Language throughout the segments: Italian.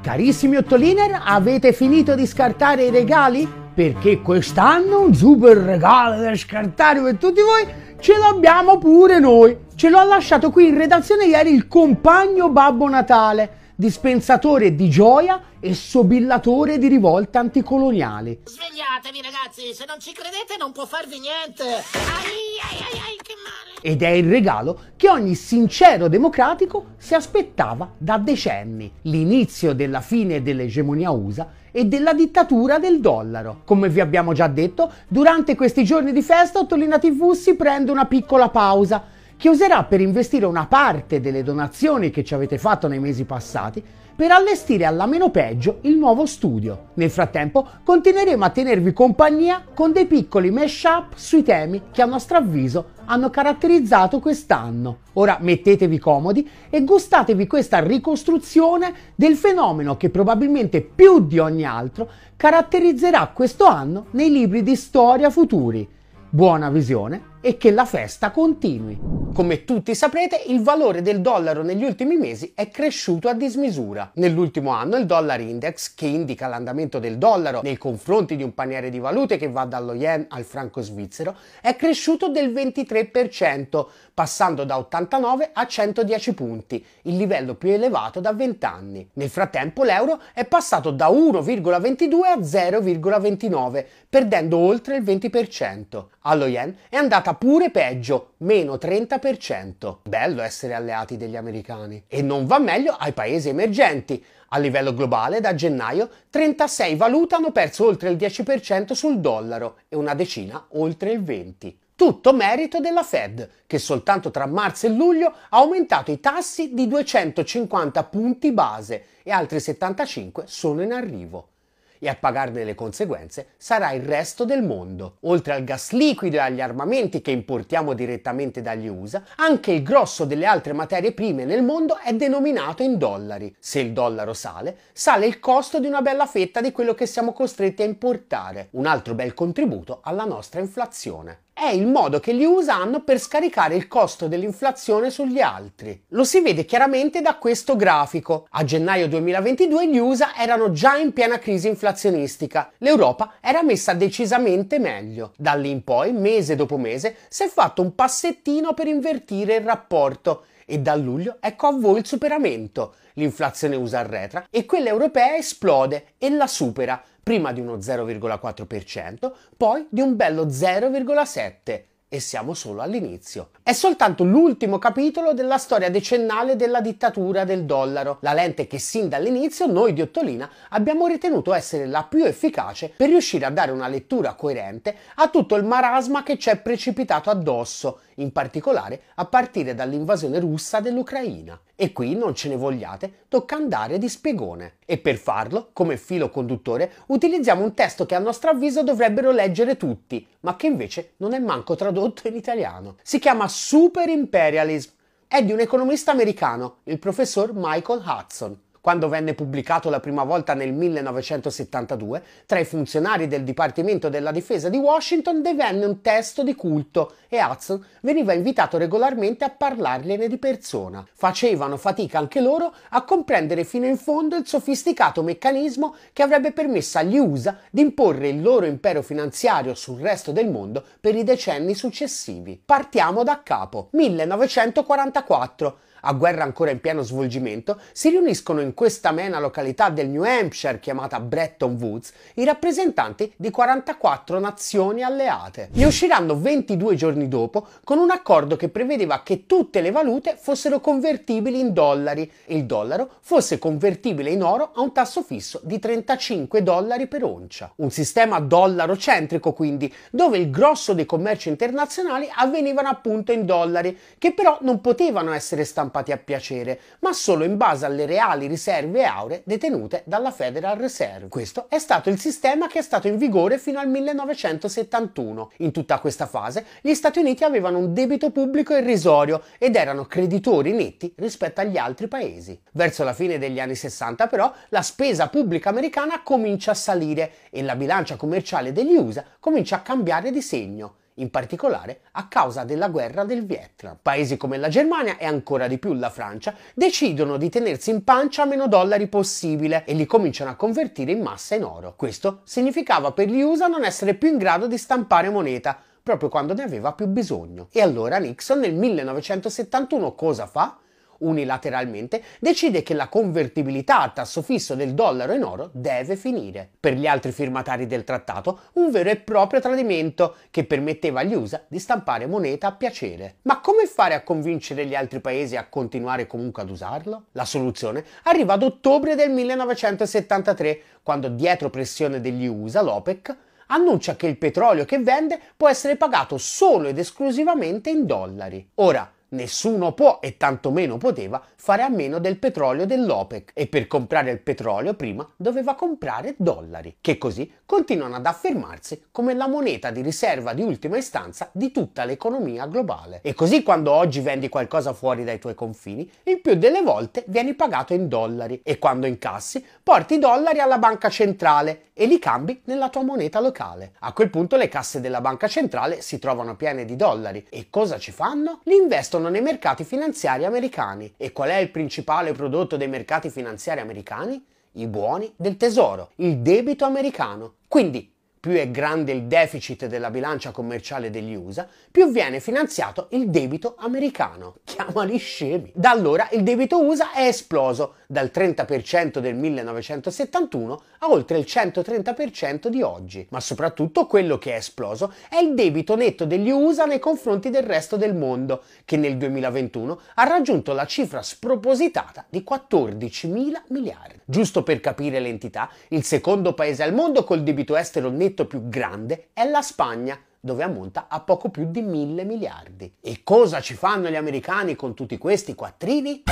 Carissimi Ottoliner, avete finito di scartare i regali? Perché quest'anno un super regalo da scartare per tutti voi ce l'abbiamo pure noi. Ce l'ha lasciato qui in redazione ieri il compagno Babbo Natale dispensatore di gioia e sobillatore di rivolta anticoloniale. Svegliatevi ragazzi, se non ci credete non può farvi niente. Ai, ai, ai, ai, che male. Ed è il regalo che ogni sincero democratico si aspettava da decenni, l'inizio della fine dell'egemonia USA e della dittatura del dollaro. Come vi abbiamo già detto, durante questi giorni di festa Ottolina TV si prende una piccola pausa che userà per investire una parte delle donazioni che ci avete fatto nei mesi passati per allestire alla meno peggio il nuovo studio. Nel frattempo continueremo a tenervi compagnia con dei piccoli mash-up sui temi che a nostro avviso hanno caratterizzato quest'anno. Ora mettetevi comodi e gustatevi questa ricostruzione del fenomeno che probabilmente più di ogni altro caratterizzerà questo anno nei libri di storia futuri. Buona visione e che la festa continui. Come tutti saprete, il valore del dollaro negli ultimi mesi è cresciuto a dismisura. Nell'ultimo anno il dollar index, che indica l'andamento del dollaro nei confronti di un paniere di valute che va dallo yen al franco svizzero, è cresciuto del 23%, passando da 89 a 110 punti, il livello più elevato da 20 anni. Nel frattempo l'euro è passato da 1,22 a 0,29, perdendo oltre il 20%. Allo yen è andata andata pure peggio, meno 30%. Bello essere alleati degli americani. E non va meglio ai paesi emergenti. A livello globale, da gennaio, 36 valute hanno perso oltre il 10% sul dollaro e una decina oltre il 20%. Tutto merito della Fed, che soltanto tra marzo e luglio ha aumentato i tassi di 250 punti base e altri 75 sono in arrivo e a pagarne le conseguenze sarà il resto del mondo. Oltre al gas liquido e agli armamenti che importiamo direttamente dagli USA, anche il grosso delle altre materie prime nel mondo è denominato in dollari. Se il dollaro sale, sale il costo di una bella fetta di quello che siamo costretti a importare, un altro bel contributo alla nostra inflazione è il modo che gli USA hanno per scaricare il costo dell'inflazione sugli altri. Lo si vede chiaramente da questo grafico. A gennaio 2022 gli USA erano già in piena crisi inflazionistica. L'Europa era messa decisamente meglio. Da lì in poi, mese dopo mese, si è fatto un passettino per invertire il rapporto e da luglio ecco a voi il superamento l'inflazione USA arretra e quella europea esplode e la supera, prima di uno 0,4%, poi di un bello 0,7% e siamo solo all'inizio. È soltanto l'ultimo capitolo della storia decennale della dittatura del dollaro, la lente che sin dall'inizio noi di Ottolina abbiamo ritenuto essere la più efficace per riuscire a dare una lettura coerente a tutto il marasma che ci è precipitato addosso, in particolare a partire dall'invasione russa dell'Ucraina. E qui non ce ne vogliate, tocca andare di spiegone. E per farlo, come filo conduttore, utilizziamo un testo che a nostro avviso dovrebbero leggere tutti, ma che invece non è manco tradotto in italiano. Si chiama Super Imperialism. È di un economista americano, il professor Michael Hudson quando venne pubblicato la prima volta nel 1972, tra i funzionari del Dipartimento della Difesa di Washington divenne un testo di culto e Hudson veniva invitato regolarmente a parlargliene di persona. Facevano fatica anche loro a comprendere fino in fondo il sofisticato meccanismo che avrebbe permesso agli USA di imporre il loro impero finanziario sul resto del mondo per i decenni successivi. Partiamo da capo. 1944 a guerra ancora in pieno svolgimento, si riuniscono in questa mena località del New Hampshire chiamata Bretton Woods i rappresentanti di 44 nazioni alleate. Ne usciranno 22 giorni dopo con un accordo che prevedeva che tutte le valute fossero convertibili in dollari e il dollaro fosse convertibile in oro a un tasso fisso di 35 dollari per oncia. Un sistema dollaro-centrico quindi, dove il grosso dei commerci internazionali avvenivano appunto in dollari, che però non potevano essere stampati stampati a piacere, ma solo in base alle reali riserve auree detenute dalla Federal Reserve. Questo è stato il sistema che è stato in vigore fino al 1971. In tutta questa fase gli Stati Uniti avevano un debito pubblico irrisorio ed erano creditori netti rispetto agli altri paesi. Verso la fine degli anni 60 però la spesa pubblica americana comincia a salire e la bilancia commerciale degli USA comincia a cambiare di segno in particolare a causa della guerra del Vietnam. Paesi come la Germania e ancora di più la Francia decidono di tenersi in pancia meno dollari possibile e li cominciano a convertire in massa in oro. Questo significava per gli USA non essere più in grado di stampare moneta proprio quando ne aveva più bisogno. E allora Nixon nel 1971 cosa fa? unilateralmente, decide che la convertibilità a tasso fisso del dollaro in oro deve finire. Per gli altri firmatari del trattato, un vero e proprio tradimento che permetteva agli USA di stampare moneta a piacere. Ma come fare a convincere gli altri paesi a continuare comunque ad usarlo? La soluzione arriva ad ottobre del 1973, quando dietro pressione degli USA l'OPEC annuncia che il petrolio che vende può essere pagato solo ed esclusivamente in dollari. Ora, Nessuno può e tantomeno poteva fare a meno del petrolio dell'OPEC e per comprare il petrolio prima doveva comprare dollari, che così continuano ad affermarsi come la moneta di riserva di ultima istanza di tutta l'economia globale. E così quando oggi vendi qualcosa fuori dai tuoi confini, il più delle volte vieni pagato in dollari e quando incassi porti i dollari alla banca centrale e li cambi nella tua moneta locale. A quel punto le casse della banca centrale si trovano piene di dollari e cosa ci fanno? Li investono esistono nei mercati finanziari americani. E qual è il principale prodotto dei mercati finanziari americani? I buoni del tesoro, il debito americano. Quindi più è grande il deficit della bilancia commerciale degli USA, più viene finanziato il debito americano. Chiamali scemi. Da allora il debito USA è esploso dal 30% del 1971 a oltre il 130% di oggi. Ma soprattutto quello che è esploso è il debito netto degli USA nei confronti del resto del mondo, che nel 2021 ha raggiunto la cifra spropositata di 14 mila miliardi. Giusto per capire l'entità, il secondo paese al mondo col debito estero netto pacchetto più grande è la Spagna, dove ammonta a poco più di mille miliardi. E cosa ci fanno gli americani con tutti questi quattrini?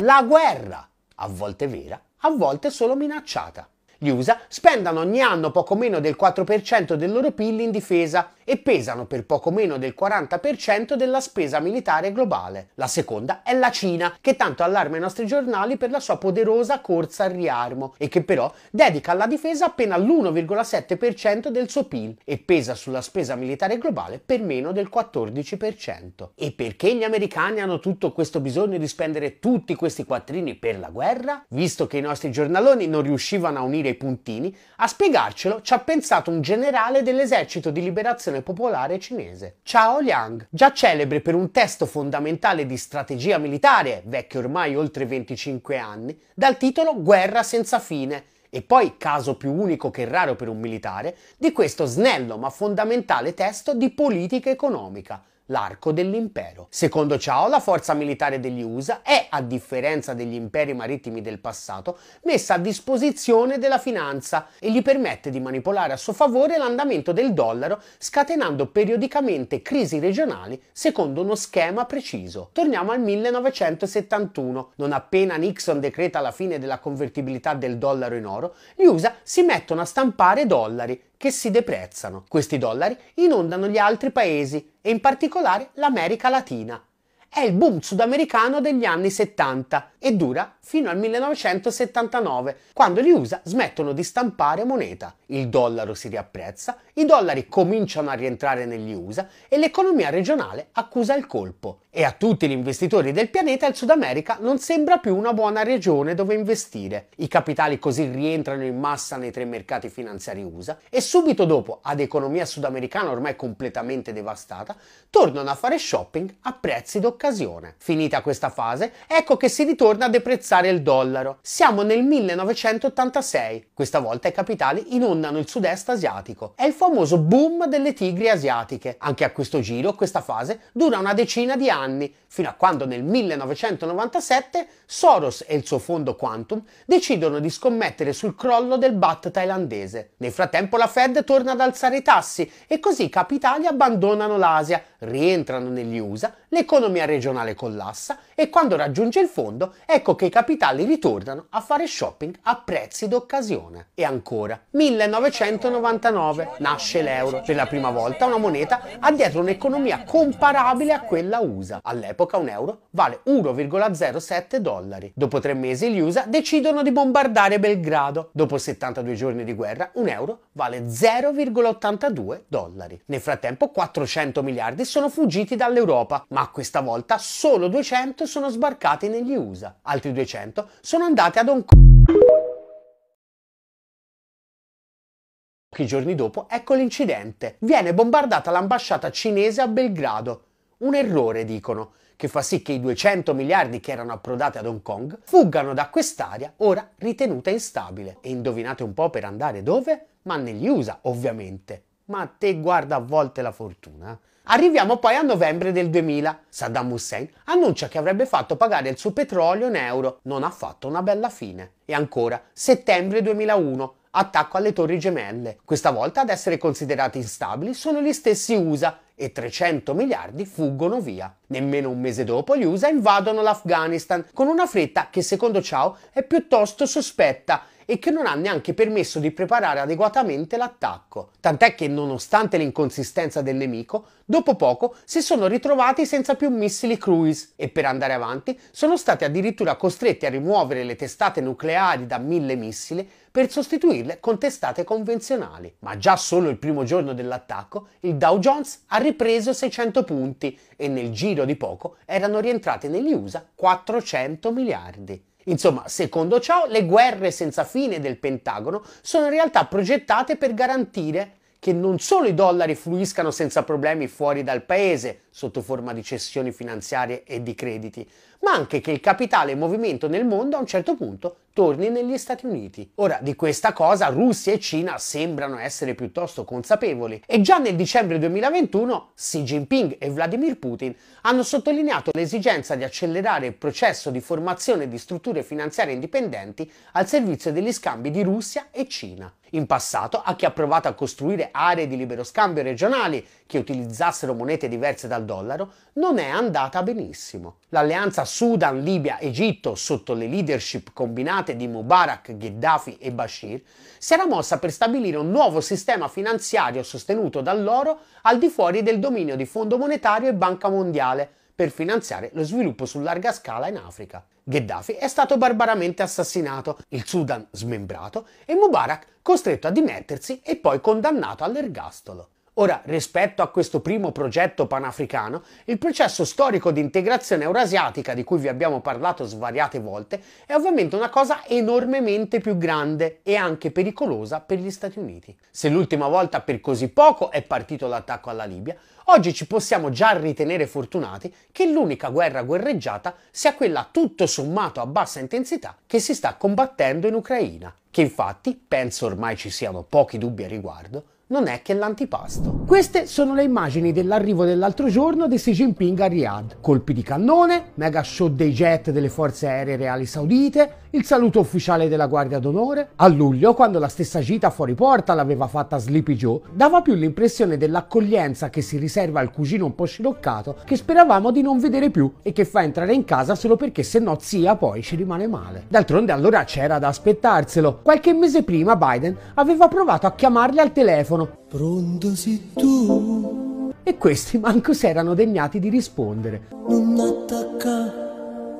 La guerra, a volte vera, a volte solo minacciata. Gli USA spendono ogni anno poco meno del 4% del loro PIL in difesa e pesano per poco meno del 40% della spesa militare globale. La seconda è la Cina, che tanto allarma i nostri giornali per la sua poderosa corsa al riarmo e che però dedica alla difesa appena l'1,7% del suo PIL e pesa sulla spesa militare globale per meno del 14%. E perché gli americani hanno tutto questo bisogno di spendere tutti questi quattrini per la guerra? Visto che i nostri giornaloni non riuscivano a unire i puntini, a spiegarcelo ci ha pensato un generale dell'esercito di liberazione tradizione popolare cinese. Chao Liang, già celebre per un testo fondamentale di strategia militare, vecchio ormai oltre 25 anni, dal titolo Guerra senza fine, e poi, caso più unico che raro per un militare, di questo snello ma fondamentale testo di politica economica, l'arco dell'impero. Secondo Ciao, la forza militare degli USA è, a differenza degli imperi marittimi del passato, messa a disposizione della finanza e gli permette di manipolare a suo favore l'andamento del dollaro, scatenando periodicamente crisi regionali secondo uno schema preciso. Torniamo al 1971. Non appena Nixon decreta la fine della convertibilità del dollaro in oro, gli USA si mettono a stampare dollari, che si deprezzano. Questi dollari inondano gli altri paesi e in particolare l'America Latina. È il boom sudamericano degli anni 70 e dura fino al 1979, quando gli USA smettono di stampare moneta. Il dollaro si riapprezza, i dollari cominciano a rientrare negli USA e l'economia regionale accusa il colpo e a tutti gli investitori del pianeta il Sud America non sembra più una buona regione dove investire. I capitali così rientrano in massa nei tre mercati finanziari USA e subito dopo, ad economia sudamericana ormai completamente devastata, tornano a fare shopping a prezzi d'occasione. Finita questa fase, ecco che si ritorna a deprezzare il dollaro. Siamo nel 1986. Questa volta i capitali inondano il sud-est asiatico. È il famoso boom delle tigri asiatiche. Anche a questo giro questa fase dura una decina di anni anni, fino a quando nel 1997 Soros e il suo fondo Quantum decidono di scommettere sul crollo del BAT thailandese. Nel frattempo la Fed torna ad alzare i tassi e così i capitali abbandonano l'Asia, rientrano negli USA, l'economia regionale collassa e quando raggiunge il fondo ecco che i capitali ritornano a fare shopping a prezzi d'occasione. E ancora, 1999 nasce l'euro, per la prima volta una moneta ha dietro un'economia comparabile a quella USA. All'epoca un euro vale 1,07 dollari. Dopo tre mesi gli USA decidono di bombardare Belgrado. Dopo 72 giorni di guerra un euro vale 0,82 dollari. Nel frattempo 400 miliardi sono fuggiti dall'Europa, ma questa volta solo 200 sono sbarcati negli USA, altri 200 sono andati ad Hong Kong. Pochi giorni dopo, ecco l'incidente. Viene bombardata l'ambasciata cinese a Belgrado. Un errore, dicono, che fa sì che i 200 miliardi che erano approdati ad Hong Kong fuggano da quest'area ora ritenuta instabile. E indovinate un po' per andare dove? Ma negli USA, ovviamente ma a te guarda a volte la fortuna. Arriviamo poi a novembre del 2000. Saddam Hussein annuncia che avrebbe fatto pagare il suo petrolio in euro. Non ha fatto una bella fine. E ancora, settembre 2001. Attacco alle torri gemelle. Questa volta ad essere considerati instabili sono gli stessi USA e 300 miliardi fuggono via. Nemmeno un mese dopo gli USA invadono l'Afghanistan con una fretta che secondo Ciao è piuttosto sospetta e che non ha neanche permesso di preparare adeguatamente l'attacco. Tant'è che nonostante l'inconsistenza del nemico, dopo poco si sono ritrovati senza più missili cruise e per andare avanti sono stati addirittura costretti a rimuovere le testate nucleari da mille missili per sostituirle con testate convenzionali. Ma già solo il primo giorno dell'attacco il Dow Jones ha ripreso 600 punti e nel giro di poco erano rientrati negli USA 400 miliardi. Insomma, secondo ciò, le guerre senza fine del Pentagono sono in realtà progettate per garantire che non solo i dollari fluiscano senza problemi fuori dal paese, sotto forma di cessioni finanziarie e di crediti, ma anche che il capitale in movimento nel mondo a un certo punto torni negli Stati Uniti. Ora, di questa cosa Russia e Cina sembrano essere piuttosto consapevoli e già nel dicembre 2021 Xi Jinping e Vladimir Putin hanno sottolineato l'esigenza di accelerare il processo di formazione di strutture finanziarie indipendenti al servizio degli scambi di Russia e Cina. In passato a chi ha provato a costruire aree di libero scambio regionali che utilizzassero monete diverse dal dollaro non è andata benissimo. L'alleanza Sudan-Libia-Egitto sotto le leadership combinate di Mubarak, Gheddafi e Bashir si era mossa per stabilire un nuovo sistema finanziario sostenuto dall'oro al di fuori del dominio di Fondo Monetario e Banca Mondiale per finanziare lo sviluppo su larga scala in Africa. Gheddafi è stato barbaramente assassinato, il Sudan smembrato e Mubarak costretto a dimettersi e poi condannato all'ergastolo. Ora, rispetto a questo primo progetto panafricano, il processo storico di integrazione eurasiatica di cui vi abbiamo parlato svariate volte è ovviamente una cosa enormemente più grande e anche pericolosa per gli Stati Uniti. Se l'ultima volta per così poco è partito l'attacco alla Libia, oggi ci possiamo già ritenere fortunati che l'unica guerra guerreggiata sia quella tutto sommato a bassa intensità che si sta combattendo in Ucraina, che infatti, penso ormai ci siano pochi dubbi a riguardo, non è che l'antipasto. Queste sono le immagini dell'arrivo dell'altro giorno di Xi Jinping a Riyadh. Colpi di cannone, mega show dei jet delle forze aeree reali saudite, il saluto ufficiale della Guardia d'Onore. A luglio, quando la stessa gita fuori porta l'aveva fatta Sleepy Joe, dava più l'impressione dell'accoglienza che si riserva al cugino un po' sciroccato che speravamo di non vedere più e che fa entrare in casa solo perché se no zia poi ci rimane male. D'altronde allora c'era da aspettarselo. Qualche mese prima Biden aveva provato a chiamarli al telefono. Pronto sei tu? E questi manco si erano degnati di rispondere. Non attaccare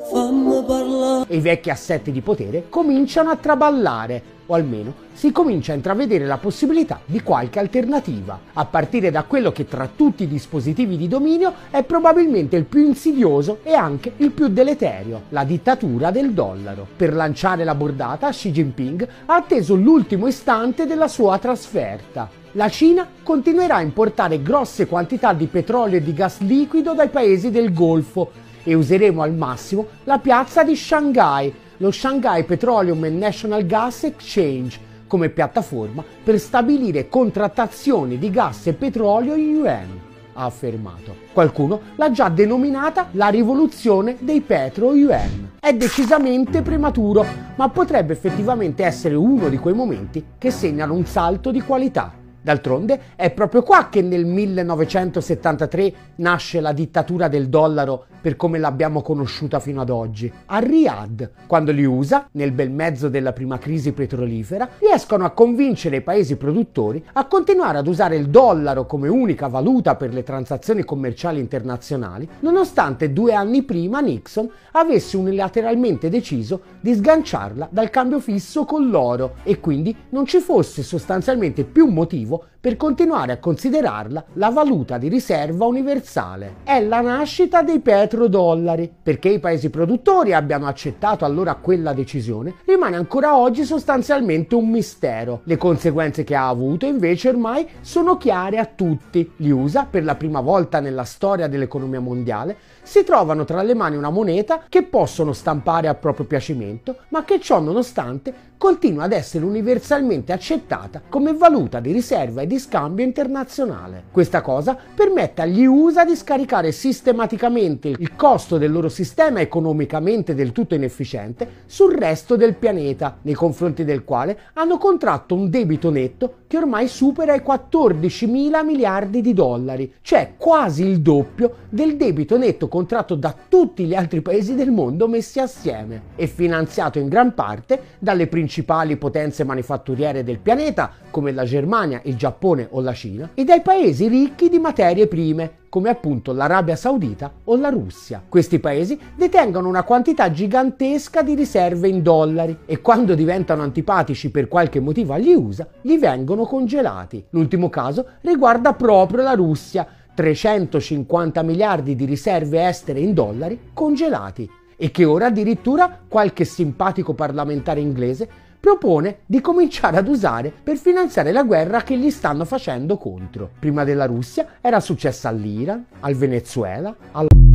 fammi parlare. i vecchi assetti di potere cominciano a traballare, o almeno si comincia a intravedere la possibilità di qualche alternativa, a partire da quello che tra tutti i dispositivi di dominio è probabilmente il più insidioso e anche il più deleterio, la dittatura del dollaro. Per lanciare la bordata, Xi Jinping ha atteso l'ultimo istante della sua trasferta. La Cina continuerà a importare grosse quantità di petrolio e di gas liquido dai paesi del Golfo, e useremo al massimo la piazza di Shanghai, lo Shanghai Petroleum and National Gas Exchange, come piattaforma per stabilire contrattazioni di gas e petrolio in yuan, ha affermato. Qualcuno l'ha già denominata la rivoluzione dei petro-yuan. È decisamente prematuro, ma potrebbe effettivamente essere uno di quei momenti che segnano un salto di qualità. D'altronde è proprio qua che nel 1973 nasce la dittatura del dollaro per come l'abbiamo conosciuta fino ad oggi. A Riyadh, quando gli USA, nel bel mezzo della prima crisi petrolifera, riescono a convincere i paesi produttori a continuare ad usare il dollaro come unica valuta per le transazioni commerciali internazionali, nonostante due anni prima Nixon avesse unilateralmente deciso di sganciarla dal cambio fisso con l'oro e quindi non ci fosse sostanzialmente più motivo people per continuare a considerarla la valuta di riserva universale. È la nascita dei petrodollari. Perché i paesi produttori abbiano accettato allora quella decisione rimane ancora oggi sostanzialmente un mistero. Le conseguenze che ha avuto invece ormai sono chiare a tutti. Gli USA, per la prima volta nella storia dell'economia mondiale, si trovano tra le mani una moneta che possono stampare a proprio piacimento, ma che ciò nonostante continua ad essere universalmente accettata come valuta di riserva e di scambio internazionale. Questa cosa permette agli USA di scaricare sistematicamente il costo del loro sistema economicamente del tutto inefficiente sul resto del pianeta, nei confronti del quale hanno contratto un debito netto che ormai supera i 14 mila miliardi di dollari, cioè quasi il doppio del debito netto contratto da tutti gli altri paesi del mondo messi assieme e finanziato in gran parte dalle principali potenze manifatturiere del pianeta come la Germania, il Giappone, Giappone o la Cina, e dai paesi ricchi di materie prime, come appunto l'Arabia Saudita o la Russia. Questi paesi detengono una quantità gigantesca di riserve in dollari e quando diventano antipatici per qualche motivo agli USA, li vengono congelati. L'ultimo caso riguarda proprio la Russia, 350 miliardi di riserve estere in dollari congelati e che ora addirittura qualche simpatico parlamentare inglese propone di cominciare ad usare per finanziare la guerra che gli stanno facendo contro. Prima della Russia era successa all'Iran, al Venezuela, alla...